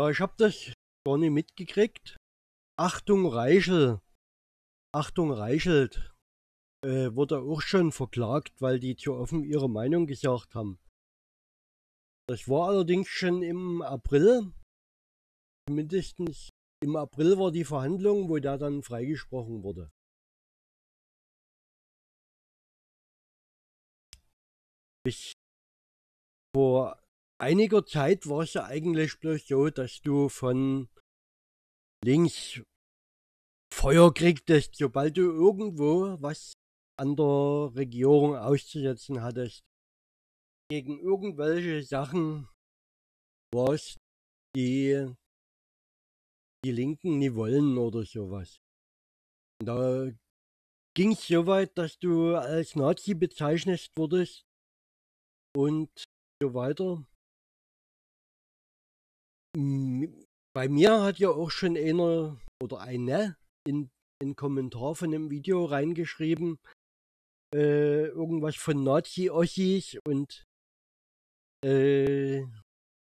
Ja, ich habe das gar nicht mitgekriegt. Achtung Reichel. Achtung Reichelt. Äh, wurde auch schon verklagt, weil die Tür offen ihre Meinung gesagt haben. Das war allerdings schon im April. Zumindest im April war die Verhandlung, wo der dann freigesprochen wurde. Ich vor einiger Zeit war es ja eigentlich bloß so, dass du von links Feuer kriegtest, sobald du irgendwo was an der Regierung auszusetzen hattest. Gegen irgendwelche Sachen war es die, die Linken nie wollen oder sowas. Und da ging es so weit, dass du als Nazi bezeichnet wurdest und so weiter. Bei mir hat ja auch schon einer oder eine in den Kommentar von einem Video reingeschrieben, äh, irgendwas von Nazi-Ossis und äh, ich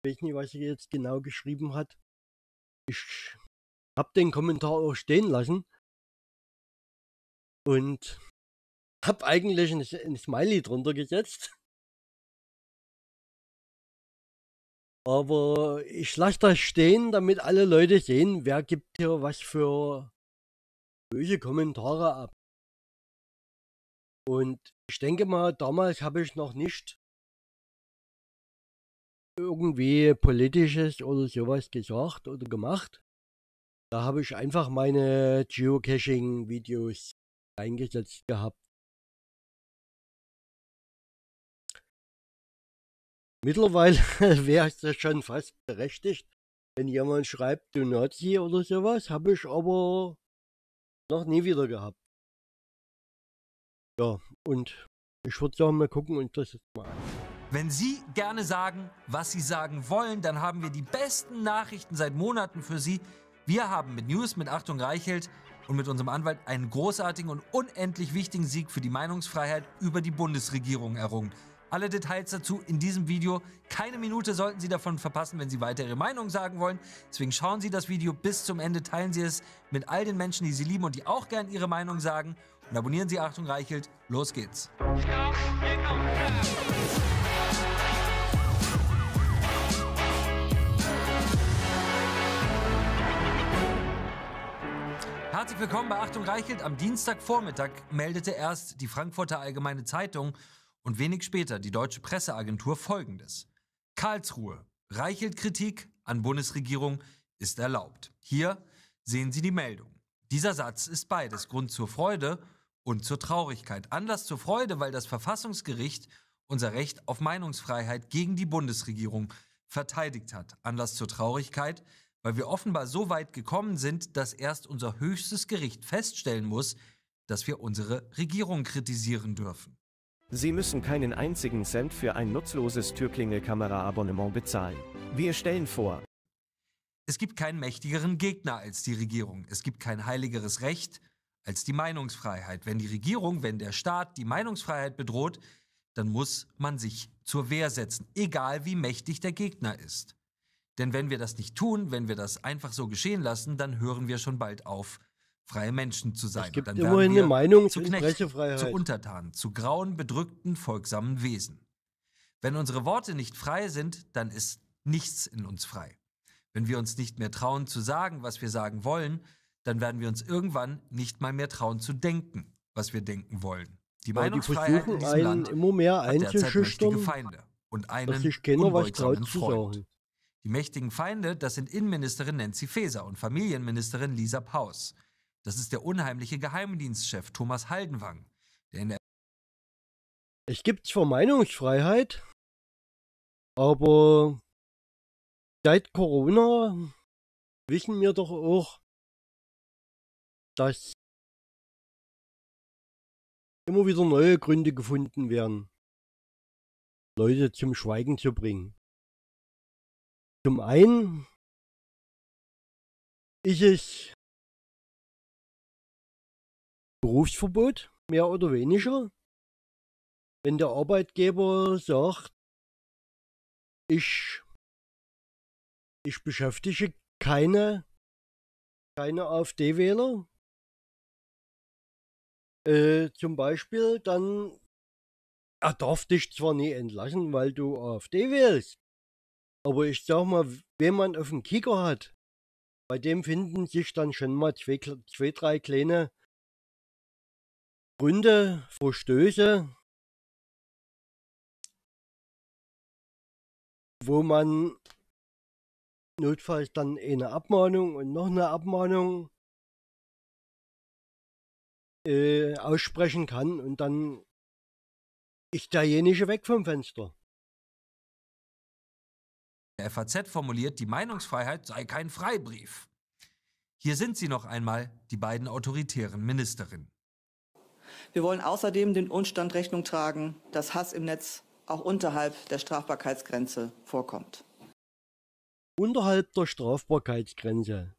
weiß nicht, was sie jetzt genau geschrieben hat. Ich habe den Kommentar auch stehen lassen und habe eigentlich ein, ein Smiley drunter gesetzt. Aber ich lasse das stehen, damit alle Leute sehen, wer gibt hier was für böse Kommentare ab. Und ich denke mal, damals habe ich noch nicht irgendwie politisches oder sowas gesagt oder gemacht. Da habe ich einfach meine Geocaching-Videos eingesetzt gehabt. Mittlerweile wäre es ja schon fast berechtigt, wenn jemand schreibt, du Nazi oder sowas, habe ich aber noch nie wieder gehabt. Ja, und ich würde sagen, wir gucken uns das jetzt mal an. Wenn Sie gerne sagen, was Sie sagen wollen, dann haben wir die besten Nachrichten seit Monaten für Sie. Wir haben mit News, mit Achtung Reichelt und mit unserem Anwalt einen großartigen und unendlich wichtigen Sieg für die Meinungsfreiheit über die Bundesregierung errungen. Alle Details dazu in diesem Video. Keine Minute sollten Sie davon verpassen, wenn Sie weitere Ihre Meinung sagen wollen. Deswegen schauen Sie das Video bis zum Ende, teilen Sie es mit all den Menschen, die Sie lieben und die auch gern Ihre Meinung sagen. Und abonnieren Sie Achtung Reichelt. Los geht's. Herzlich willkommen bei Achtung Reichelt. Am Dienstagvormittag meldete erst die Frankfurter Allgemeine Zeitung und wenig später die deutsche Presseagentur folgendes. Karlsruhe. Reichelt Kritik an Bundesregierung ist erlaubt. Hier sehen Sie die Meldung. Dieser Satz ist beides Grund zur Freude und zur Traurigkeit. Anlass zur Freude, weil das Verfassungsgericht unser Recht auf Meinungsfreiheit gegen die Bundesregierung verteidigt hat. Anlass zur Traurigkeit, weil wir offenbar so weit gekommen sind, dass erst unser höchstes Gericht feststellen muss, dass wir unsere Regierung kritisieren dürfen. Sie müssen keinen einzigen Cent für ein nutzloses türklingel abonnement bezahlen. Wir stellen vor. Es gibt keinen mächtigeren Gegner als die Regierung. Es gibt kein heiligeres Recht als die Meinungsfreiheit. Wenn die Regierung, wenn der Staat die Meinungsfreiheit bedroht, dann muss man sich zur Wehr setzen, egal wie mächtig der Gegner ist. Denn wenn wir das nicht tun, wenn wir das einfach so geschehen lassen, dann hören wir schon bald auf, freie Menschen zu sein. Es gibt immerhin eine Meinung zu Knecht, Sprechefreiheit. Zu Untertanen, zu grauen, bedrückten, folgsamen Wesen. Wenn unsere Worte nicht frei sind, dann ist nichts in uns frei. Wenn wir uns nicht mehr trauen zu sagen, was wir sagen wollen, dann werden wir uns irgendwann nicht mal mehr trauen zu denken, was wir denken wollen. Die Weil Meinungsfreiheit die in diesem Land immer mehr hat derzeit Feinde und einen unbeugsamen Freund. Die mächtigen Feinde, das sind Innenministerin Nancy Faeser und Familienministerin Lisa Paus. Das ist der unheimliche Geheimdienstchef Thomas Haldenwang, der in der Es gibt zwar Meinungsfreiheit, aber seit Corona wissen wir doch auch, dass immer wieder neue Gründe gefunden werden, Leute zum Schweigen zu bringen. Zum einen ist es Berufsverbot, mehr oder weniger. Wenn der Arbeitgeber sagt, ich, ich beschäftige keine, keine AfD-Wähler, äh, zum Beispiel, dann er darf dich zwar nie entlassen, weil du AfD wählst, aber ich sag mal, wenn man auf dem Kicker hat, bei dem finden sich dann schon mal zwei, zwei drei kleine Gründe, Verstöße, wo man notfalls dann eine Abmahnung und noch eine Abmahnung äh, aussprechen kann und dann ist derjenige weg vom Fenster. Der FAZ formuliert, die Meinungsfreiheit sei kein Freibrief. Hier sind sie noch einmal, die beiden autoritären Ministerinnen. Wir wollen außerdem den Unstand Rechnung tragen, dass Hass im Netz auch unterhalb der Strafbarkeitsgrenze vorkommt. Unterhalb der Strafbarkeitsgrenze.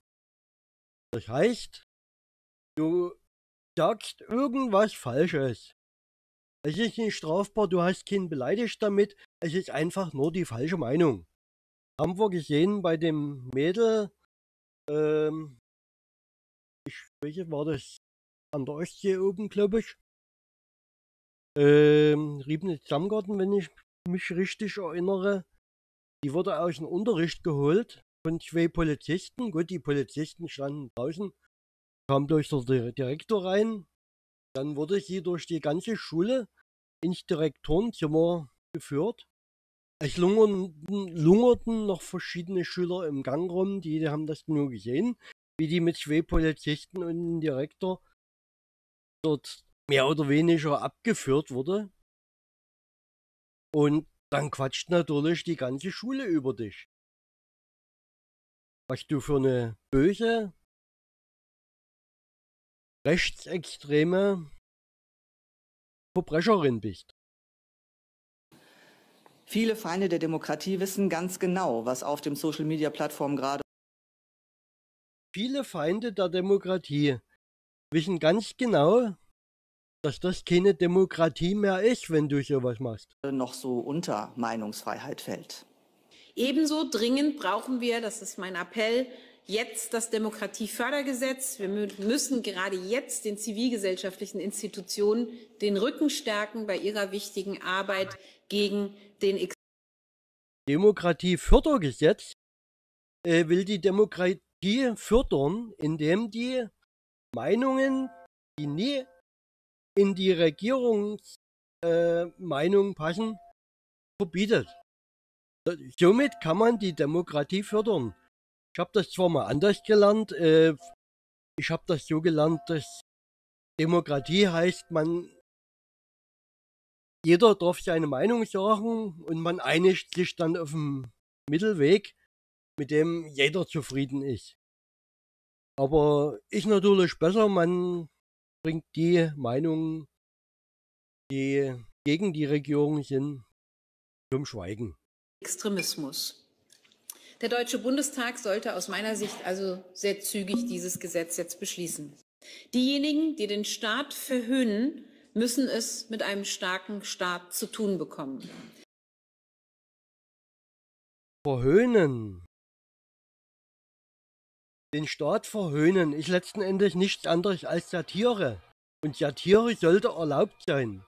Das heißt, du sagst irgendwas Falsches. Es ist nicht strafbar, du hast keinen beleidigt damit, es ist einfach nur die falsche Meinung. Haben wir gesehen bei dem Mädel, ähm, ich, welche war das? An der Ostsee oben, glaube ich ähm, Riebnitz Stammgarten, wenn ich mich richtig erinnere, die wurde aus dem Unterricht geholt von zwei Polizisten. Gut, die Polizisten standen draußen, kam durch den Direktor rein. Dann wurde sie durch die ganze Schule ins Direktorenzimmer geführt. Es lungerten, lungerten noch verschiedene Schüler im Gang rum, die haben das nur gesehen, wie die mit zwei Polizisten und dem Direktor dort mehr oder weniger abgeführt wurde. Und dann quatscht natürlich die ganze Schule über dich. Was du für eine böse, rechtsextreme Verbrecherin bist. Viele Feinde der Demokratie wissen ganz genau, was auf dem Social-Media-Plattform gerade. Viele Feinde der Demokratie wissen ganz genau, dass das keine Demokratie mehr ist, wenn du sowas machst. Noch so unter Meinungsfreiheit fällt. Ebenso dringend brauchen wir, das ist mein Appell, jetzt das Demokratiefördergesetz. Wir müssen gerade jetzt den zivilgesellschaftlichen Institutionen den Rücken stärken bei ihrer wichtigen Arbeit gegen den Ex Demokratiefördergesetz äh, will die Demokratie fördern, indem die Meinungen, die nie in die Regierungsmeinung äh, passen, verbietet. Äh, somit kann man die Demokratie fördern. Ich habe das zwar mal anders gelernt, äh, ich habe das so gelernt, dass Demokratie heißt, man jeder darf seine Meinung sagen und man einigt sich dann auf dem Mittelweg, mit dem jeder zufrieden ist. Aber ist natürlich besser, man bringt die Meinungen, die gegen die Regierung sind, zum Schweigen. Extremismus. Der Deutsche Bundestag sollte aus meiner Sicht also sehr zügig dieses Gesetz jetzt beschließen. Diejenigen, die den Staat verhöhnen, müssen es mit einem starken Staat zu tun bekommen. Verhöhnen den Staat verhöhnen ist letzten Endes nichts anderes als Satire. Und Satire sollte erlaubt sein.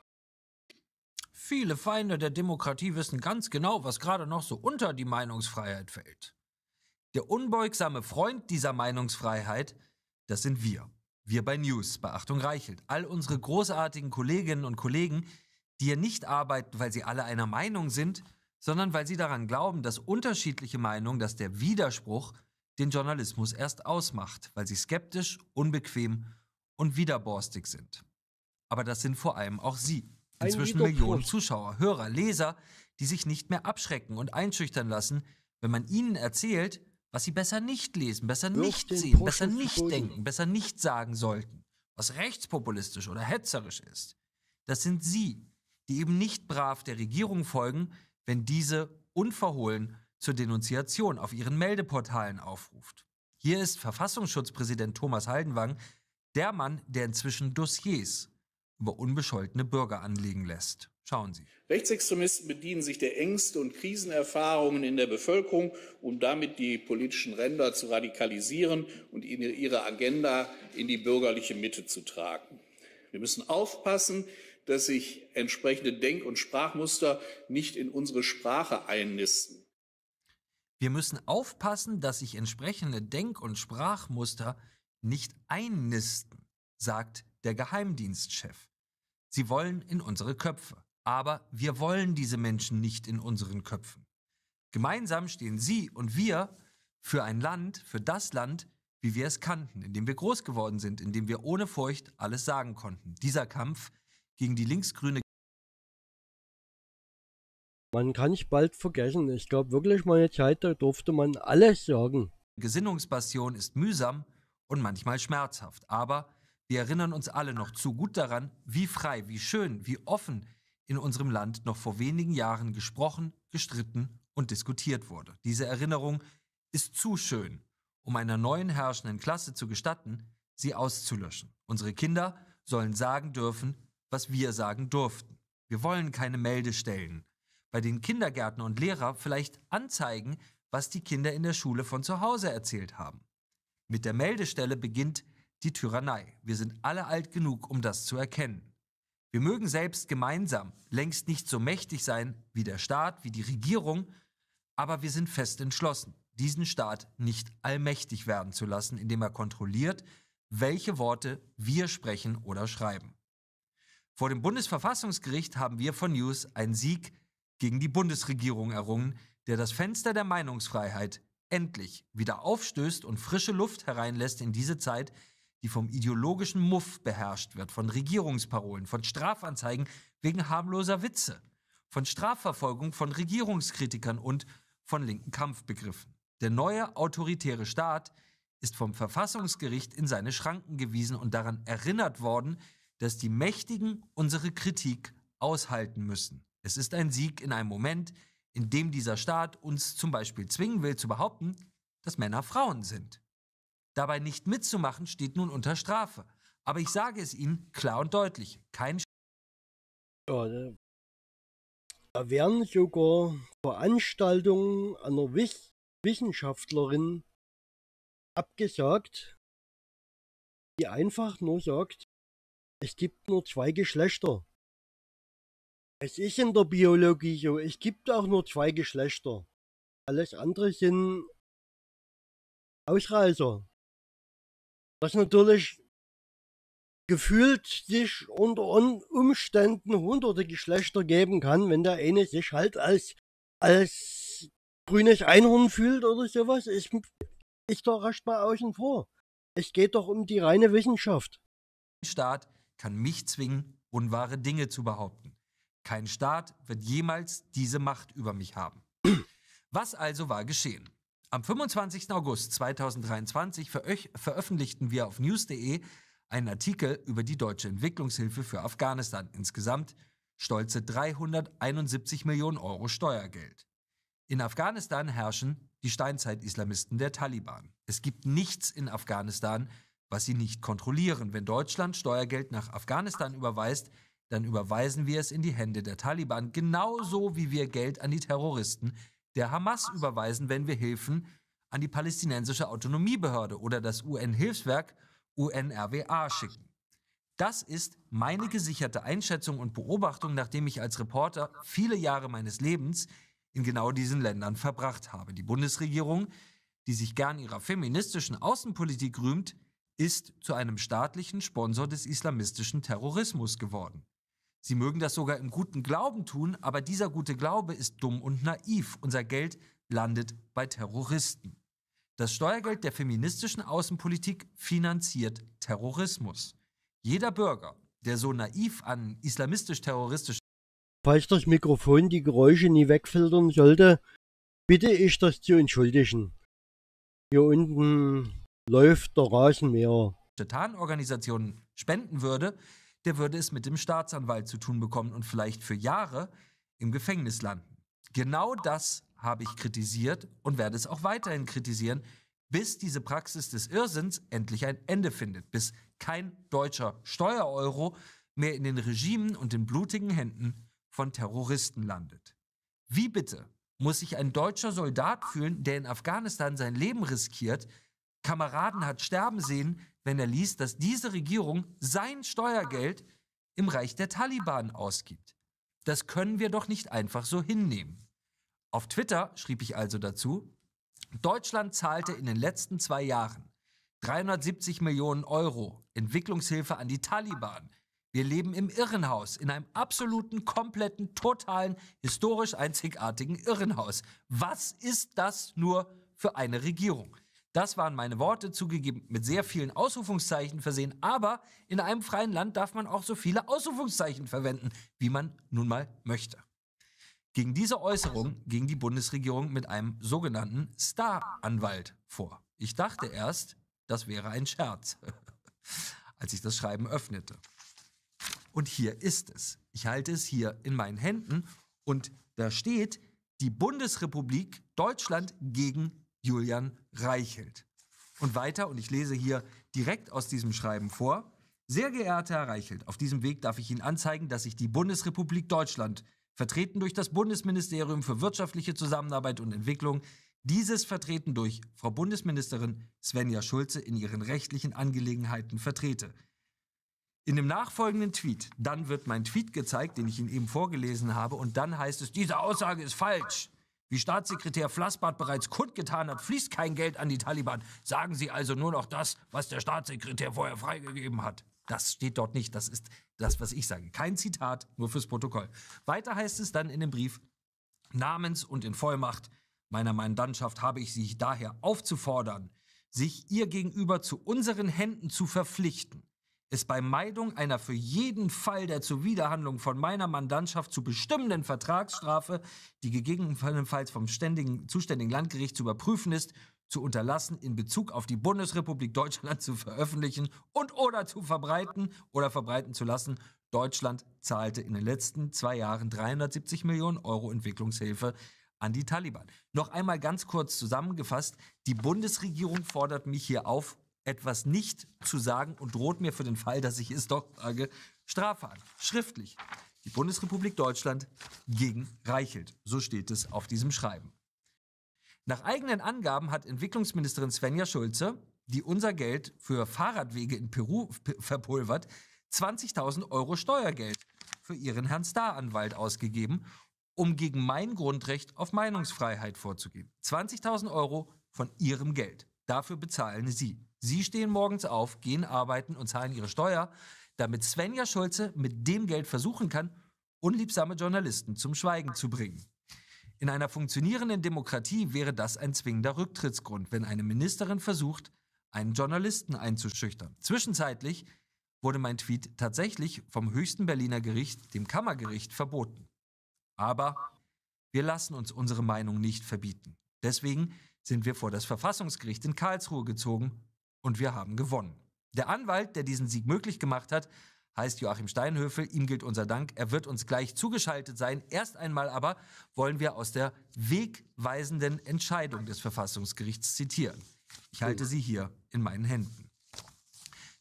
Viele Feinde der Demokratie wissen ganz genau, was gerade noch so unter die Meinungsfreiheit fällt. Der unbeugsame Freund dieser Meinungsfreiheit, das sind wir. Wir bei News, Beachtung Reichelt. All unsere großartigen Kolleginnen und Kollegen, die hier nicht arbeiten, weil sie alle einer Meinung sind, sondern weil sie daran glauben, dass unterschiedliche Meinungen, dass der Widerspruch den Journalismus erst ausmacht, weil sie skeptisch, unbequem und widerborstig sind. Aber das sind vor allem auch Sie, inzwischen Millionen Zuschauer, Hörer, Leser, die sich nicht mehr abschrecken und einschüchtern lassen, wenn man ihnen erzählt, was sie besser nicht lesen, besser nicht sehen, besser nicht denken, besser nicht sagen sollten, was rechtspopulistisch oder hetzerisch ist. Das sind Sie, die eben nicht brav der Regierung folgen, wenn diese unverhohlen zur Denunziation auf ihren Meldeportalen aufruft. Hier ist Verfassungsschutzpräsident Thomas Haldenwang der Mann, der inzwischen Dossiers über unbescholtene Bürger anlegen lässt. Schauen Sie. Rechtsextremisten bedienen sich der Ängste und Krisenerfahrungen in der Bevölkerung, um damit die politischen Ränder zu radikalisieren und ihre Agenda in die bürgerliche Mitte zu tragen. Wir müssen aufpassen, dass sich entsprechende Denk- und Sprachmuster nicht in unsere Sprache einnisten. Wir müssen aufpassen, dass sich entsprechende Denk- und Sprachmuster nicht einnisten, sagt der Geheimdienstchef. Sie wollen in unsere Köpfe. Aber wir wollen diese Menschen nicht in unseren Köpfen. Gemeinsam stehen Sie und wir für ein Land, für das Land, wie wir es kannten, in dem wir groß geworden sind, in dem wir ohne Furcht alles sagen konnten. Dieser Kampf gegen die linksgrüne man kann kann's bald vergessen. Ich glaube wirklich meine Zeit, da durfte man alles sagen. Gesinnungspassion ist mühsam und manchmal schmerzhaft, aber wir erinnern uns alle noch zu gut daran, wie frei, wie schön, wie offen in unserem Land noch vor wenigen Jahren gesprochen, gestritten und diskutiert wurde. Diese Erinnerung ist zu schön, um einer neuen herrschenden Klasse zu gestatten, sie auszulöschen. Unsere Kinder sollen sagen dürfen, was wir sagen durften. Wir wollen keine Meldestellen bei den Kindergärten und Lehrer vielleicht anzeigen, was die Kinder in der Schule von zu Hause erzählt haben. Mit der Meldestelle beginnt die Tyrannei. Wir sind alle alt genug, um das zu erkennen. Wir mögen selbst gemeinsam längst nicht so mächtig sein wie der Staat, wie die Regierung, aber wir sind fest entschlossen, diesen Staat nicht allmächtig werden zu lassen, indem er kontrolliert, welche Worte wir sprechen oder schreiben. Vor dem Bundesverfassungsgericht haben wir von News einen Sieg gegen die Bundesregierung errungen, der das Fenster der Meinungsfreiheit endlich wieder aufstößt und frische Luft hereinlässt in diese Zeit, die vom ideologischen Muff beherrscht wird, von Regierungsparolen, von Strafanzeigen wegen harmloser Witze, von Strafverfolgung von Regierungskritikern und von linken Kampfbegriffen. Der neue autoritäre Staat ist vom Verfassungsgericht in seine Schranken gewiesen und daran erinnert worden, dass die Mächtigen unsere Kritik aushalten müssen. Es ist ein Sieg in einem Moment, in dem dieser Staat uns zum Beispiel zwingen will zu behaupten, dass Männer Frauen sind. Dabei nicht mitzumachen steht nun unter Strafe. Aber ich sage es Ihnen klar und deutlich, kein Sch ja, da werden sogar Veranstaltungen einer Wich Wissenschaftlerin abgesagt, die einfach nur sagt, es gibt nur zwei Geschlechter. Es ist in der Biologie so, es gibt auch nur zwei Geschlechter. Alles andere sind Ausreißer. Was natürlich gefühlt sich unter Umständen hunderte Geschlechter geben kann, wenn der eine sich halt als, als grünes Einhorn fühlt oder sowas, ist, ist doch recht mal außen vor. Es geht doch um die reine Wissenschaft. Ein Staat kann mich zwingen, unwahre Dinge zu behaupten. Kein Staat wird jemals diese Macht über mich haben. Was also war geschehen? Am 25. August 2023 veröf veröffentlichten wir auf news.de einen Artikel über die deutsche Entwicklungshilfe für Afghanistan. Insgesamt stolze 371 Millionen Euro Steuergeld. In Afghanistan herrschen die Steinzeit-Islamisten der Taliban. Es gibt nichts in Afghanistan, was sie nicht kontrollieren. Wenn Deutschland Steuergeld nach Afghanistan überweist, dann überweisen wir es in die Hände der Taliban, genauso wie wir Geld an die Terroristen der Hamas überweisen, wenn wir Hilfen an die palästinensische Autonomiebehörde oder das UN-Hilfswerk UNRWA schicken. Das ist meine gesicherte Einschätzung und Beobachtung, nachdem ich als Reporter viele Jahre meines Lebens in genau diesen Ländern verbracht habe. Die Bundesregierung, die sich gern ihrer feministischen Außenpolitik rühmt, ist zu einem staatlichen Sponsor des islamistischen Terrorismus geworden. Sie mögen das sogar im guten Glauben tun, aber dieser gute Glaube ist dumm und naiv. Unser Geld landet bei Terroristen. Das Steuergeld der feministischen Außenpolitik finanziert Terrorismus. Jeder Bürger, der so naiv an islamistisch-terroristisch. Falls das Mikrofon die Geräusche nie wegfiltern sollte, bitte ich das zu entschuldigen. Hier unten läuft der Rasenmäher. Tarnorganisationen spenden würde, der würde es mit dem Staatsanwalt zu tun bekommen und vielleicht für Jahre im Gefängnis landen. Genau das habe ich kritisiert und werde es auch weiterhin kritisieren, bis diese Praxis des Irrsinns endlich ein Ende findet, bis kein deutscher Steuereuro mehr in den Regimen und den blutigen Händen von Terroristen landet. Wie bitte muss sich ein deutscher Soldat fühlen, der in Afghanistan sein Leben riskiert, Kameraden hat sterben sehen, wenn er liest, dass diese Regierung sein Steuergeld im Reich der Taliban ausgibt. Das können wir doch nicht einfach so hinnehmen. Auf Twitter schrieb ich also dazu, Deutschland zahlte in den letzten zwei Jahren 370 Millionen Euro Entwicklungshilfe an die Taliban. Wir leben im Irrenhaus, in einem absoluten, kompletten, totalen, historisch einzigartigen Irrenhaus. Was ist das nur für eine Regierung? Das waren meine Worte, zugegeben mit sehr vielen Ausrufungszeichen versehen, aber in einem freien Land darf man auch so viele Ausrufungszeichen verwenden, wie man nun mal möchte. Gegen diese Äußerung ging die Bundesregierung mit einem sogenannten Star-Anwalt vor. Ich dachte erst, das wäre ein Scherz, als ich das Schreiben öffnete. Und hier ist es. Ich halte es hier in meinen Händen und da steht die Bundesrepublik Deutschland gegen Julian Reichelt. Und weiter, und ich lese hier direkt aus diesem Schreiben vor. Sehr geehrter Herr Reichelt, auf diesem Weg darf ich Ihnen anzeigen, dass sich die Bundesrepublik Deutschland, vertreten durch das Bundesministerium für wirtschaftliche Zusammenarbeit und Entwicklung, dieses vertreten durch Frau Bundesministerin Svenja Schulze in ihren rechtlichen Angelegenheiten vertrete. In dem nachfolgenden Tweet, dann wird mein Tweet gezeigt, den ich Ihnen eben vorgelesen habe, und dann heißt es, diese Aussage ist falsch. Wie Staatssekretär Flassbart bereits kundgetan hat, fließt kein Geld an die Taliban. Sagen Sie also nur noch das, was der Staatssekretär vorher freigegeben hat. Das steht dort nicht. Das ist das, was ich sage. Kein Zitat, nur fürs Protokoll. Weiter heißt es dann in dem Brief, namens und in Vollmacht meiner Mandantschaft habe ich Sie daher aufzufordern, sich ihr gegenüber zu unseren Händen zu verpflichten, es bei Meidung einer für jeden Fall der Zuwiderhandlung von meiner Mandantschaft zu bestimmenden Vertragsstrafe, die gegebenenfalls vom ständigen, zuständigen Landgericht zu überprüfen ist, zu unterlassen, in Bezug auf die Bundesrepublik Deutschland zu veröffentlichen und oder zu verbreiten oder verbreiten zu lassen. Deutschland zahlte in den letzten zwei Jahren 370 Millionen Euro Entwicklungshilfe an die Taliban. Noch einmal ganz kurz zusammengefasst, die Bundesregierung fordert mich hier auf, etwas nicht zu sagen und droht mir für den Fall, dass ich es doch sage, Strafe an. Schriftlich. Die Bundesrepublik Deutschland gegen Reichelt. So steht es auf diesem Schreiben. Nach eigenen Angaben hat Entwicklungsministerin Svenja Schulze, die unser Geld für Fahrradwege in Peru verpulvert, 20.000 Euro Steuergeld für ihren Herrn Staranwalt ausgegeben, um gegen mein Grundrecht auf Meinungsfreiheit vorzugehen. 20.000 Euro von ihrem Geld. Dafür bezahlen sie. Sie stehen morgens auf, gehen arbeiten und zahlen ihre Steuer, damit Svenja Schulze mit dem Geld versuchen kann, unliebsame Journalisten zum Schweigen zu bringen. In einer funktionierenden Demokratie wäre das ein zwingender Rücktrittsgrund, wenn eine Ministerin versucht, einen Journalisten einzuschüchtern. Zwischenzeitlich wurde mein Tweet tatsächlich vom höchsten Berliner Gericht, dem Kammergericht, verboten. Aber wir lassen uns unsere Meinung nicht verbieten. Deswegen sind wir vor das Verfassungsgericht in Karlsruhe gezogen und wir haben gewonnen. Der Anwalt, der diesen Sieg möglich gemacht hat, heißt Joachim Steinhöfel. Ihm gilt unser Dank. Er wird uns gleich zugeschaltet sein. Erst einmal aber wollen wir aus der wegweisenden Entscheidung des Verfassungsgerichts zitieren. Ich halte sie hier in meinen Händen.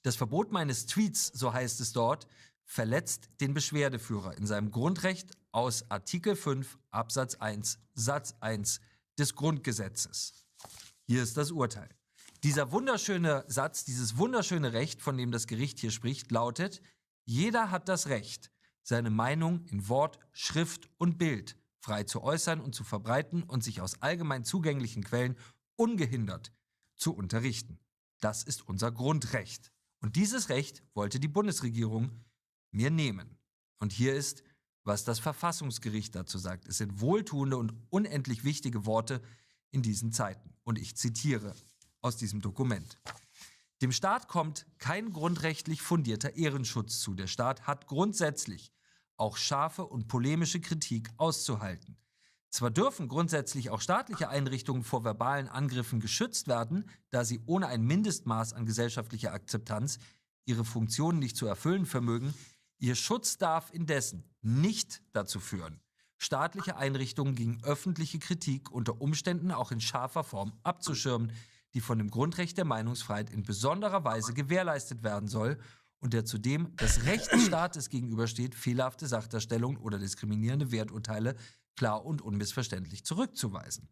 Das Verbot meines Tweets, so heißt es dort, verletzt den Beschwerdeführer in seinem Grundrecht aus Artikel 5 Absatz 1 Satz 1 des Grundgesetzes. Hier ist das Urteil. Dieser wunderschöne Satz, dieses wunderschöne Recht, von dem das Gericht hier spricht, lautet, jeder hat das Recht, seine Meinung in Wort, Schrift und Bild frei zu äußern und zu verbreiten und sich aus allgemein zugänglichen Quellen ungehindert zu unterrichten. Das ist unser Grundrecht. Und dieses Recht wollte die Bundesregierung mir nehmen. Und hier ist, was das Verfassungsgericht dazu sagt. Es sind wohltuende und unendlich wichtige Worte in diesen Zeiten. Und ich zitiere aus diesem Dokument. Dem Staat kommt kein grundrechtlich fundierter Ehrenschutz zu. Der Staat hat grundsätzlich auch scharfe und polemische Kritik auszuhalten. Zwar dürfen grundsätzlich auch staatliche Einrichtungen vor verbalen Angriffen geschützt werden, da sie ohne ein Mindestmaß an gesellschaftlicher Akzeptanz ihre Funktionen nicht zu erfüllen vermögen, ihr Schutz darf indessen nicht dazu führen, staatliche Einrichtungen gegen öffentliche Kritik unter Umständen auch in scharfer Form abzuschirmen die von dem Grundrecht der Meinungsfreiheit in besonderer Weise gewährleistet werden soll und der zudem des Rechtsstaates gegenübersteht, fehlerhafte Sachdarstellungen oder diskriminierende Werturteile klar und unmissverständlich zurückzuweisen.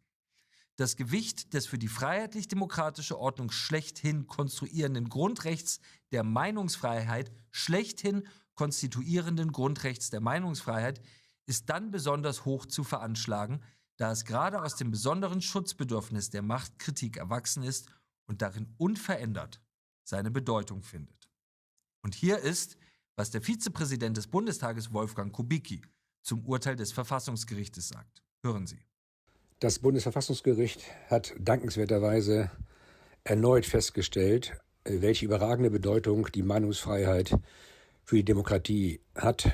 Das Gewicht des für die freiheitlich-demokratische Ordnung schlechthin konstruierenden Grundrechts der Meinungsfreiheit, schlechthin konstituierenden Grundrechts der Meinungsfreiheit, ist dann besonders hoch zu veranschlagen, da es gerade aus dem besonderen Schutzbedürfnis der Machtkritik erwachsen ist und darin unverändert seine Bedeutung findet. Und hier ist, was der Vizepräsident des Bundestages Wolfgang Kubicki zum Urteil des Verfassungsgerichtes sagt. Hören Sie. Das Bundesverfassungsgericht hat dankenswerterweise erneut festgestellt, welche überragende Bedeutung die Meinungsfreiheit für die Demokratie hat.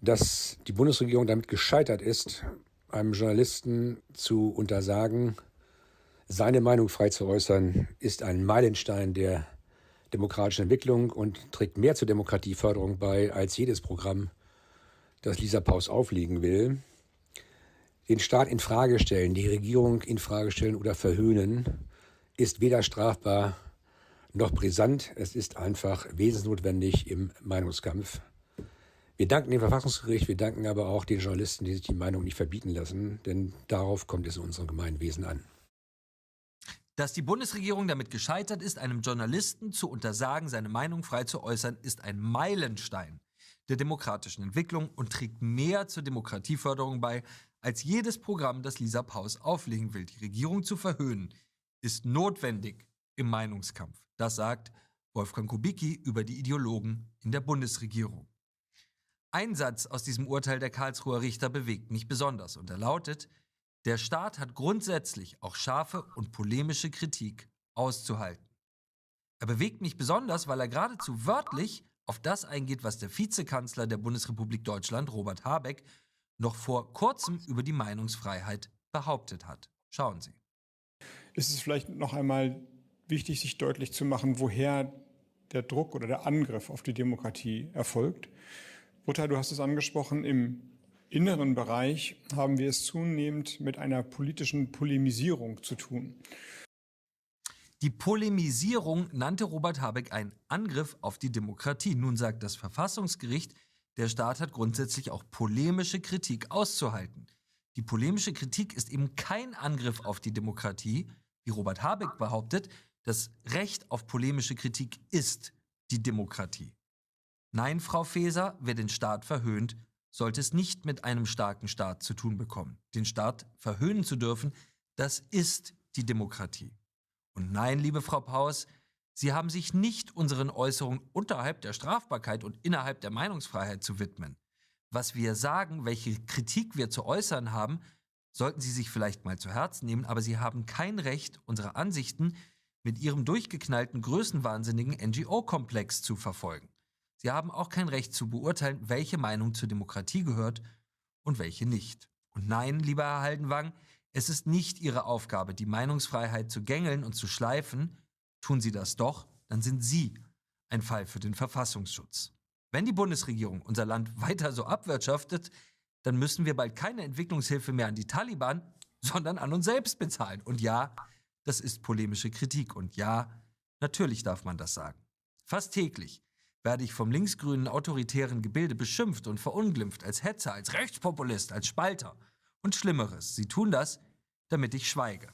Dass die Bundesregierung damit gescheitert ist, einem Journalisten zu untersagen, seine Meinung frei zu äußern, ist ein Meilenstein der demokratischen Entwicklung und trägt mehr zur Demokratieförderung bei als jedes Programm, das Lisa Paus auflegen will. Den Staat in Frage stellen, die Regierung in Frage stellen oder verhöhnen, ist weder strafbar noch brisant. Es ist einfach wesensnotwendig im Meinungskampf. Wir danken dem Verfassungsgericht, wir danken aber auch den Journalisten, die sich die Meinung nicht verbieten lassen, denn darauf kommt es in unserem Gemeinwesen an. Dass die Bundesregierung damit gescheitert ist, einem Journalisten zu untersagen, seine Meinung frei zu äußern, ist ein Meilenstein der demokratischen Entwicklung und trägt mehr zur Demokratieförderung bei, als jedes Programm, das Lisa Paus auflegen will. Die Regierung zu verhöhnen, ist notwendig im Meinungskampf. Das sagt Wolfgang Kubicki über die Ideologen in der Bundesregierung. Ein Satz aus diesem Urteil der Karlsruher Richter bewegt mich besonders und er lautet, der Staat hat grundsätzlich auch scharfe und polemische Kritik auszuhalten. Er bewegt mich besonders, weil er geradezu wörtlich auf das eingeht, was der Vizekanzler der Bundesrepublik Deutschland, Robert Habeck, noch vor kurzem über die Meinungsfreiheit behauptet hat. Schauen Sie. Ist es vielleicht noch einmal wichtig, sich deutlich zu machen, woher der Druck oder der Angriff auf die Demokratie erfolgt? Luther, du hast es angesprochen, im inneren Bereich haben wir es zunehmend mit einer politischen Polemisierung zu tun. Die Polemisierung nannte Robert Habeck einen Angriff auf die Demokratie. Nun sagt das Verfassungsgericht, der Staat hat grundsätzlich auch polemische Kritik auszuhalten. Die polemische Kritik ist eben kein Angriff auf die Demokratie, wie Robert Habeck behauptet. Das Recht auf polemische Kritik ist die Demokratie. Nein, Frau Faeser, wer den Staat verhöhnt, sollte es nicht mit einem starken Staat zu tun bekommen. Den Staat verhöhnen zu dürfen, das ist die Demokratie. Und nein, liebe Frau Paus, Sie haben sich nicht unseren Äußerungen unterhalb der Strafbarkeit und innerhalb der Meinungsfreiheit zu widmen. Was wir sagen, welche Kritik wir zu äußern haben, sollten Sie sich vielleicht mal zu Herzen nehmen, aber Sie haben kein Recht, unsere Ansichten mit Ihrem durchgeknallten, größenwahnsinnigen NGO-Komplex zu verfolgen. Sie haben auch kein Recht zu beurteilen, welche Meinung zur Demokratie gehört und welche nicht. Und nein, lieber Herr Haldenwang, es ist nicht Ihre Aufgabe, die Meinungsfreiheit zu gängeln und zu schleifen. Tun Sie das doch, dann sind Sie ein Fall für den Verfassungsschutz. Wenn die Bundesregierung unser Land weiter so abwirtschaftet, dann müssen wir bald keine Entwicklungshilfe mehr an die Taliban, sondern an uns selbst bezahlen. Und ja, das ist polemische Kritik. Und ja, natürlich darf man das sagen. Fast täglich werde ich vom linksgrünen autoritären Gebilde beschimpft und verunglimpft als Hetzer, als Rechtspopulist, als Spalter und Schlimmeres. Sie tun das, damit ich schweige.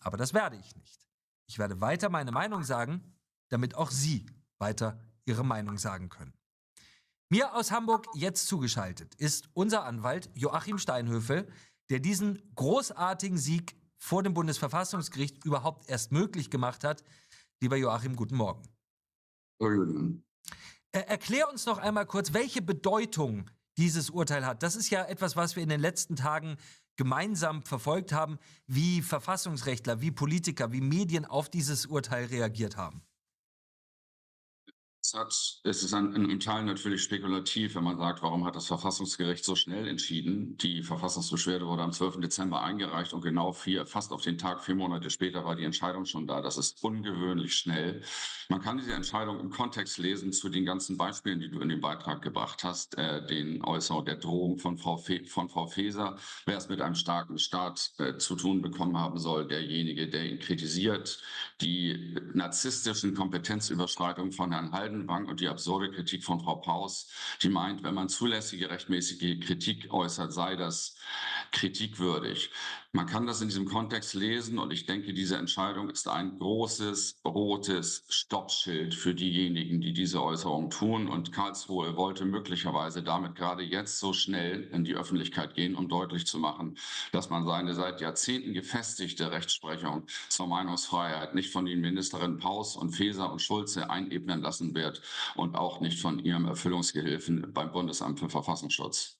Aber das werde ich nicht. Ich werde weiter meine Meinung sagen, damit auch Sie weiter Ihre Meinung sagen können. Mir aus Hamburg jetzt zugeschaltet ist unser Anwalt Joachim Steinhöfel, der diesen großartigen Sieg vor dem Bundesverfassungsgericht überhaupt erst möglich gemacht hat. Lieber Joachim, guten Morgen. Guten. Äh, erklär uns noch einmal kurz, welche Bedeutung dieses Urteil hat. Das ist ja etwas, was wir in den letzten Tagen gemeinsam verfolgt haben, wie Verfassungsrechtler, wie Politiker, wie Medien auf dieses Urteil reagiert haben. Es, hat, es ist an, in, in natürlich spekulativ, wenn man sagt, warum hat das Verfassungsgericht so schnell entschieden? Die Verfassungsbeschwerde wurde am 12. Dezember eingereicht und genau vier, fast auf den Tag, vier Monate später war die Entscheidung schon da. Das ist ungewöhnlich schnell. Man kann diese Entscheidung im Kontext lesen zu den ganzen Beispielen, die du in den Beitrag gebracht hast, äh, den Äußerung der Drohung von Frau, Fe, von Frau Feser. Wer es mit einem starken Staat äh, zu tun bekommen haben soll, derjenige, der ihn kritisiert, die narzisstischen Kompetenzüberschreitungen von Herrn Halden, Wellenbank und die absurde Kritik von Frau Paus, die meint, wenn man zulässige rechtmäßige Kritik äußert, sei das kritikwürdig. Man kann das in diesem Kontext lesen und ich denke, diese Entscheidung ist ein großes rotes Stoppschild für diejenigen, die diese Äußerung tun. Und Karlsruhe wollte möglicherweise damit gerade jetzt so schnell in die Öffentlichkeit gehen, um deutlich zu machen, dass man seine seit Jahrzehnten gefestigte Rechtsprechung zur Meinungsfreiheit nicht von den Ministerinnen Paus und Feser und Schulze einebnen lassen wird und auch nicht von ihrem Erfüllungsgehilfen beim Bundesamt für Verfassungsschutz.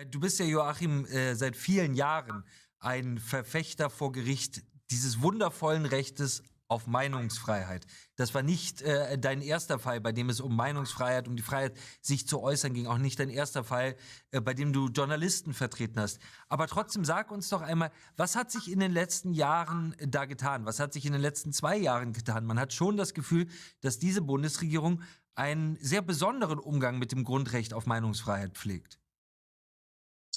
Äh, du bist ja, Joachim, äh, seit vielen Jahren ein Verfechter vor Gericht dieses wundervollen Rechtes auf Meinungsfreiheit. Das war nicht äh, dein erster Fall, bei dem es um Meinungsfreiheit, um die Freiheit, sich zu äußern ging. Auch nicht dein erster Fall, bei dem du Journalisten vertreten hast. Aber trotzdem sag uns doch einmal, was hat sich in den letzten Jahren da getan? Was hat sich in den letzten zwei Jahren getan? Man hat schon das Gefühl, dass diese Bundesregierung einen sehr besonderen Umgang mit dem Grundrecht auf Meinungsfreiheit pflegt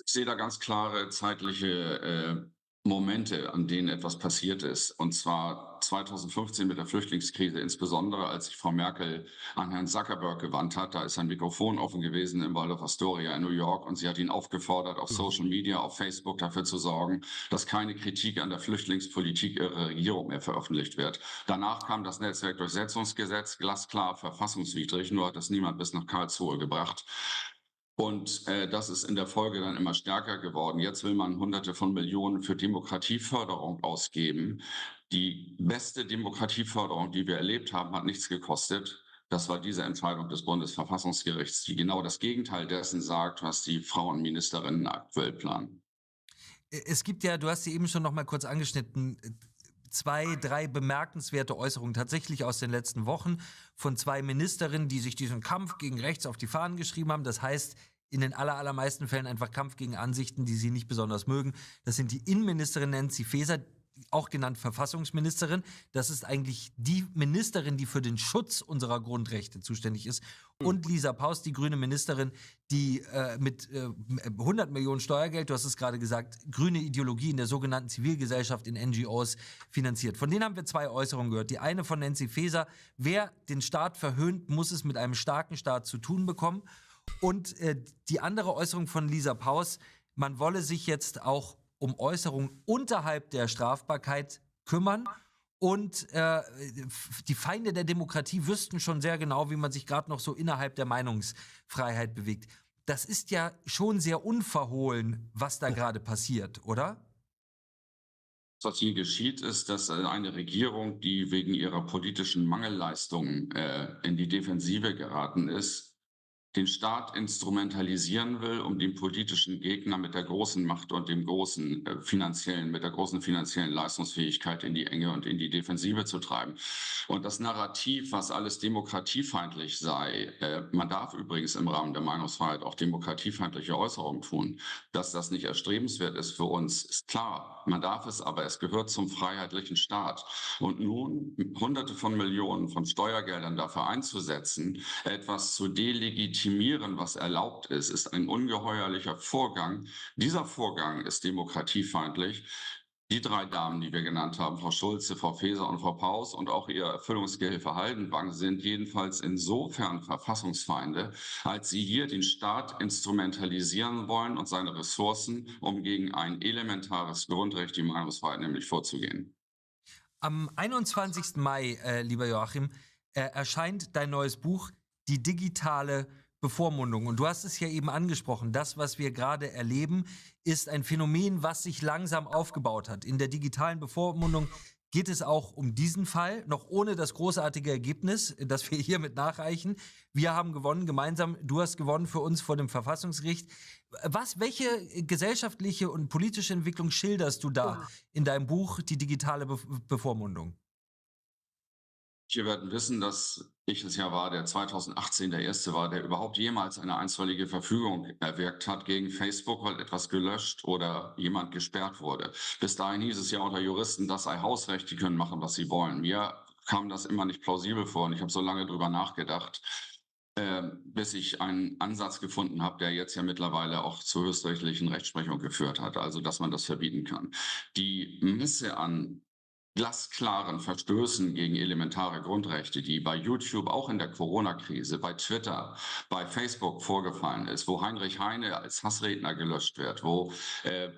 ich sehe da ganz klare zeitliche äh, Momente, an denen etwas passiert ist. Und zwar 2015 mit der Flüchtlingskrise, insbesondere als sich Frau Merkel an Herrn Zuckerberg gewandt hat. Da ist ein Mikrofon offen gewesen im Waldorf Astoria in New York und sie hat ihn aufgefordert, auf mhm. Social Media, auf Facebook dafür zu sorgen, dass keine Kritik an der Flüchtlingspolitik ihrer Regierung mehr veröffentlicht wird. Danach kam das Netzwerkdurchsetzungsgesetz, glasklar verfassungswidrig, nur hat das niemand bis nach Karlsruhe gebracht. Und äh, das ist in der Folge dann immer stärker geworden. Jetzt will man Hunderte von Millionen für Demokratieförderung ausgeben. Die beste Demokratieförderung, die wir erlebt haben, hat nichts gekostet. Das war diese Entscheidung des Bundesverfassungsgerichts, die genau das Gegenteil dessen sagt, was die Frauenministerinnen aktuell planen. Äh, es gibt ja, du hast sie eben schon noch mal kurz angeschnitten, äh, zwei, drei bemerkenswerte Äußerungen tatsächlich aus den letzten Wochen von zwei Ministerinnen, die sich diesen Kampf gegen rechts auf die Fahnen geschrieben haben. Das heißt, in den allermeisten Fällen einfach Kampf gegen Ansichten, die sie nicht besonders mögen. Das sind die Innenministerin Nancy Faeser, auch genannt Verfassungsministerin. Das ist eigentlich die Ministerin, die für den Schutz unserer Grundrechte zuständig ist. Hm. Und Lisa Paus, die grüne Ministerin, die äh, mit äh, 100 Millionen Steuergeld, du hast es gerade gesagt, grüne Ideologie in der sogenannten Zivilgesellschaft in NGOs finanziert. Von denen haben wir zwei Äußerungen gehört. Die eine von Nancy Faeser, wer den Staat verhöhnt, muss es mit einem starken Staat zu tun bekommen. Und äh, die andere Äußerung von Lisa Paus, man wolle sich jetzt auch um Äußerungen unterhalb der Strafbarkeit kümmern. Und äh, die Feinde der Demokratie wüssten schon sehr genau, wie man sich gerade noch so innerhalb der Meinungsfreiheit bewegt. Das ist ja schon sehr unverhohlen, was da gerade passiert, oder? Was hier geschieht, ist, dass eine Regierung, die wegen ihrer politischen Mangelleistungen äh, in die Defensive geraten ist, den Staat instrumentalisieren will, um den politischen Gegner mit der großen Macht und dem großen äh, finanziellen, mit der großen finanziellen Leistungsfähigkeit in die Enge und in die Defensive zu treiben. Und das Narrativ, was alles demokratiefeindlich sei, äh, man darf übrigens im Rahmen der Meinungsfreiheit auch demokratiefeindliche Äußerungen tun, dass das nicht erstrebenswert ist für uns, ist klar. Man darf es, aber es gehört zum freiheitlichen Staat. Und nun hunderte von Millionen von Steuergeldern dafür einzusetzen, etwas zu delegitimieren, legitimieren, was erlaubt ist, ist ein ungeheuerlicher Vorgang. Dieser Vorgang ist demokratiefeindlich. Die drei Damen, die wir genannt haben, Frau Schulze, Frau Feser und Frau Paus und auch ihr Erfüllungsgehilfe Haldenbank sind jedenfalls insofern Verfassungsfeinde, als sie hier den Staat instrumentalisieren wollen und seine Ressourcen, um gegen ein elementares Grundrecht, die Meinungsfreiheit, nämlich vorzugehen. Am 21. Mai, äh, lieber Joachim, äh, erscheint dein neues Buch Die digitale Bevormundung. Und du hast es ja eben angesprochen. Das, was wir gerade erleben, ist ein Phänomen, was sich langsam aufgebaut hat. In der digitalen Bevormundung geht es auch um diesen Fall, noch ohne das großartige Ergebnis, das wir hiermit nachreichen. Wir haben gewonnen gemeinsam, du hast gewonnen für uns vor dem Verfassungsgericht. Was, welche gesellschaftliche und politische Entwicklung schilderst du da in deinem Buch Die digitale Be Bevormundung? Wir werden wissen, dass ich es ja war, der 2018 der erste war, der überhaupt jemals eine einstweilige Verfügung erwirkt hat gegen Facebook, weil etwas gelöscht oder jemand gesperrt wurde. Bis dahin hieß es ja unter Juristen, das sei Hausrecht, die können machen, was sie wollen. Mir kam das immer nicht plausibel vor und ich habe so lange darüber nachgedacht, ähm, bis ich einen Ansatz gefunden habe, der jetzt ja mittlerweile auch zur höchstrechtlichen Rechtsprechung geführt hat, also dass man das verbieten kann. Die Misse an glasklaren Verstößen gegen elementare Grundrechte, die bei YouTube auch in der Corona-Krise, bei Twitter, bei Facebook vorgefallen ist, wo Heinrich Heine als Hassredner gelöscht wird, wo äh,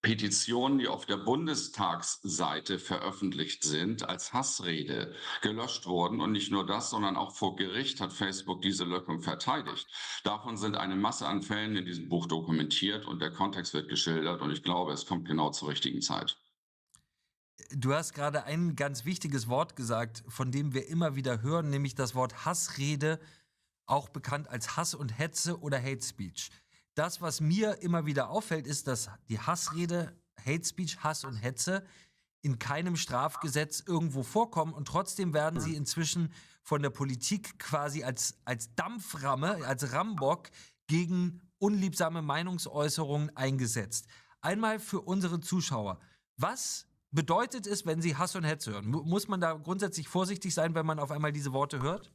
Petitionen, die auf der Bundestagsseite veröffentlicht sind, als Hassrede gelöscht wurden. Und nicht nur das, sondern auch vor Gericht hat Facebook diese Löschung verteidigt. Davon sind eine Masse an Fällen in diesem Buch dokumentiert und der Kontext wird geschildert. Und ich glaube, es kommt genau zur richtigen Zeit. Du hast gerade ein ganz wichtiges Wort gesagt, von dem wir immer wieder hören, nämlich das Wort Hassrede, auch bekannt als Hass und Hetze oder Hate Speech. Das, was mir immer wieder auffällt, ist, dass die Hassrede, Hate Speech, Hass und Hetze in keinem Strafgesetz irgendwo vorkommen und trotzdem werden sie inzwischen von der Politik quasi als, als Dampframme, als Rambock gegen unliebsame Meinungsäußerungen eingesetzt. Einmal für unsere Zuschauer. Was bedeutet es, wenn sie Hass und Hetze hören? Muss man da grundsätzlich vorsichtig sein, wenn man auf einmal diese Worte hört?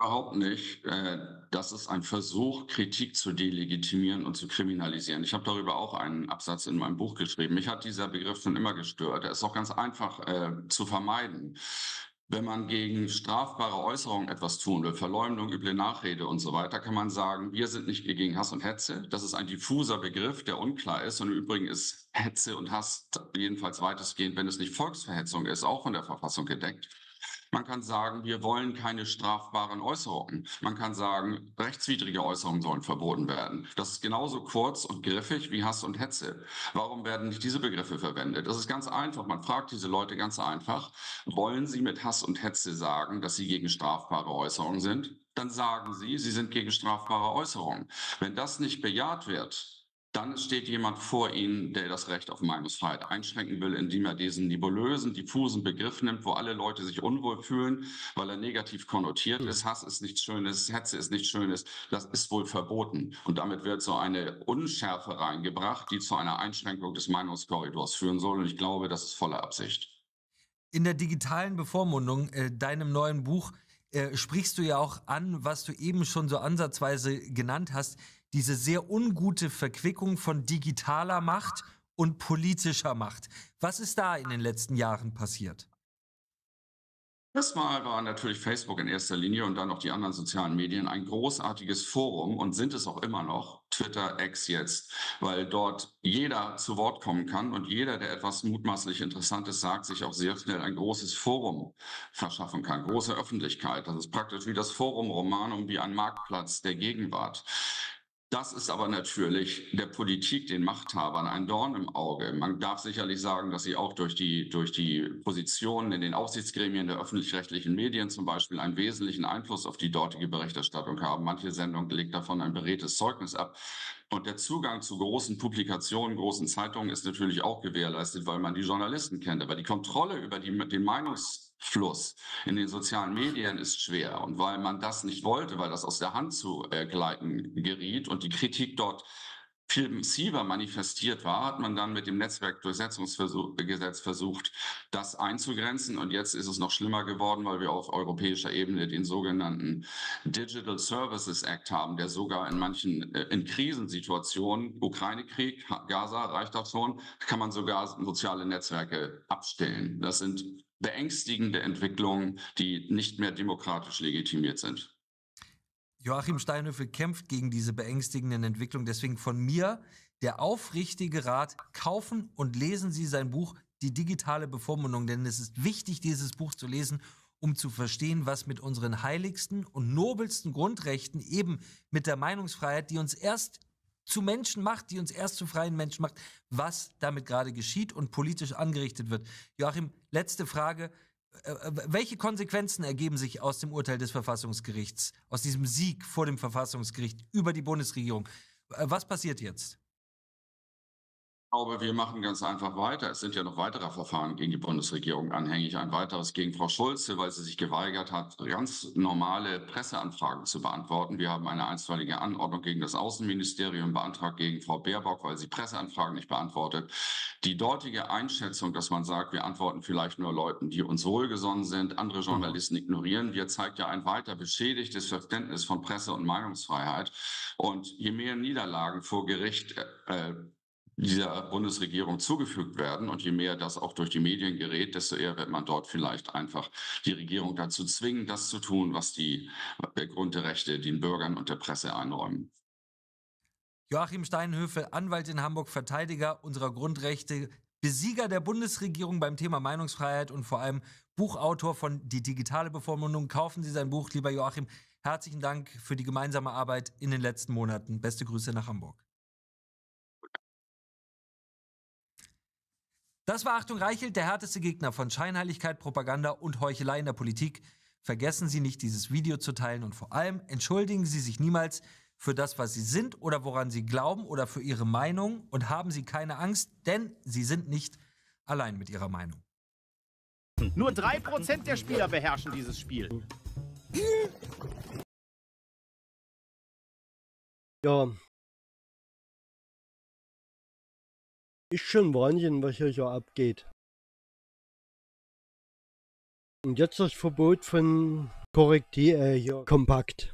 Überhaupt nicht. Äh, das ist ein Versuch, Kritik zu delegitimieren und zu kriminalisieren. Ich habe darüber auch einen Absatz in meinem Buch geschrieben. Mich hat dieser Begriff schon immer gestört. Er ist auch ganz einfach äh, zu vermeiden. Wenn man gegen strafbare Äußerungen etwas tun will, Verleumdung, üble Nachrede und so weiter, kann man sagen, wir sind nicht gegen Hass und Hetze. Das ist ein diffuser Begriff, der unklar ist. Und im Übrigen ist Hetze und Hass jedenfalls weitestgehend, wenn es nicht Volksverhetzung ist, auch von der Verfassung gedeckt. Man kann sagen, wir wollen keine strafbaren Äußerungen. Man kann sagen, rechtswidrige Äußerungen sollen verboten werden. Das ist genauso kurz und griffig wie Hass und Hetze. Warum werden nicht diese Begriffe verwendet? Das ist ganz einfach. Man fragt diese Leute ganz einfach, wollen sie mit Hass und Hetze sagen, dass sie gegen strafbare Äußerungen sind? Dann sagen sie, sie sind gegen strafbare Äußerungen. Wenn das nicht bejaht wird, dann steht jemand vor Ihnen, der das Recht auf Meinungsfreiheit einschränken will, indem er diesen nebulösen, diffusen Begriff nimmt, wo alle Leute sich unwohl fühlen, weil er negativ konnotiert ist. Hass ist nichts Schönes, Hetze ist nichts Schönes, das ist wohl verboten. Und damit wird so eine Unschärfe reingebracht, die zu einer Einschränkung des Meinungskorridors führen soll. Und ich glaube, das ist voller Absicht. In der digitalen Bevormundung, äh, deinem neuen Buch, äh, sprichst du ja auch an, was du eben schon so ansatzweise genannt hast, diese sehr ungute Verquickung von digitaler Macht und politischer Macht. Was ist da in den letzten Jahren passiert? Erstmal war natürlich Facebook in erster Linie und dann noch die anderen sozialen Medien ein großartiges Forum und sind es auch immer noch, Twitter X jetzt, weil dort jeder zu Wort kommen kann und jeder, der etwas mutmaßlich Interessantes sagt, sich auch sehr schnell ein großes Forum verschaffen kann, große Öffentlichkeit. Das ist praktisch wie das Forum Romanum, wie ein Marktplatz der Gegenwart. Das ist aber natürlich der Politik, den Machthabern, ein Dorn im Auge. Man darf sicherlich sagen, dass sie auch durch die, durch die Positionen in den Aufsichtsgremien der öffentlich-rechtlichen Medien zum Beispiel einen wesentlichen Einfluss auf die dortige Berichterstattung haben. Manche Sendung legt davon ein beredtes Zeugnis ab. Und der Zugang zu großen Publikationen, großen Zeitungen ist natürlich auch gewährleistet, weil man die Journalisten kennt. Aber die Kontrolle über die, den Meinungs Fluss. In den sozialen Medien ist schwer. Und weil man das nicht wollte, weil das aus der Hand zu äh, gleiten geriet und die Kritik dort viel massiver manifestiert war, hat man dann mit dem Netzwerkdurchsetzungsgesetz versucht, das einzugrenzen. Und jetzt ist es noch schlimmer geworden, weil wir auf europäischer Ebene den sogenannten Digital Services Act haben, der sogar in manchen, äh, in Krisensituationen, Ukraine-Krieg, Gaza reicht auch schon, kann man sogar soziale Netzwerke abstellen. Das sind beängstigende Entwicklungen, die nicht mehr demokratisch legitimiert sind. Joachim Steinhöfel kämpft gegen diese beängstigenden Entwicklungen. Deswegen von mir der aufrichtige Rat, kaufen und lesen Sie sein Buch Die digitale Bevormundung. Denn es ist wichtig, dieses Buch zu lesen, um zu verstehen, was mit unseren heiligsten und nobelsten Grundrechten, eben mit der Meinungsfreiheit, die uns erst zu Menschen macht, die uns erst zu freien Menschen macht, was damit gerade geschieht und politisch angerichtet wird. Joachim, letzte Frage. Äh, äh, welche Konsequenzen ergeben sich aus dem Urteil des Verfassungsgerichts, aus diesem Sieg vor dem Verfassungsgericht über die Bundesregierung? Äh, was passiert jetzt? glaube, wir machen ganz einfach weiter. Es sind ja noch weitere Verfahren gegen die Bundesregierung anhängig. Ein weiteres gegen Frau Schulze, weil sie sich geweigert hat, ganz normale Presseanfragen zu beantworten. Wir haben eine einstweilige Anordnung gegen das Außenministerium beantragt, gegen Frau Baerbock, weil sie Presseanfragen nicht beantwortet. Die dortige Einschätzung, dass man sagt, wir antworten vielleicht nur Leuten, die uns wohlgesonnen sind, andere Journalisten ignorieren wir, zeigt ja ein weiter beschädigtes Verständnis von Presse- und Meinungsfreiheit. Und je mehr Niederlagen vor Gericht äh, äh dieser Bundesregierung zugefügt werden. Und je mehr das auch durch die Medien gerät, desto eher wird man dort vielleicht einfach die Regierung dazu zwingen, das zu tun, was die Grundrechte den Bürgern und der Presse einräumen. Joachim Steinhöfe, Anwalt in Hamburg, Verteidiger unserer Grundrechte, Besieger der Bundesregierung beim Thema Meinungsfreiheit und vor allem Buchautor von Die digitale Bevormundung. Kaufen Sie sein Buch, lieber Joachim. Herzlichen Dank für die gemeinsame Arbeit in den letzten Monaten. Beste Grüße nach Hamburg. Das war Achtung Reichelt, der härteste Gegner von Scheinheiligkeit, Propaganda und Heuchelei in der Politik. Vergessen Sie nicht, dieses Video zu teilen und vor allem entschuldigen Sie sich niemals für das, was Sie sind oder woran Sie glauben oder für Ihre Meinung und haben Sie keine Angst, denn Sie sind nicht allein mit Ihrer Meinung. Nur 3% der Spieler beherrschen dieses Spiel. Ja, Ist schon Wahnsinn, was hier so abgeht. Und jetzt das Verbot von Korrektiv, äh, hier, Kompakt.